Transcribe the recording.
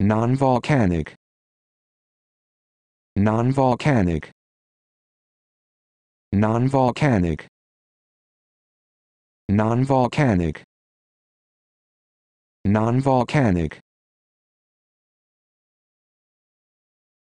Non-volcanic. Non-volcanic. Non-volcanic. Non-volcanic. Non-volcanic.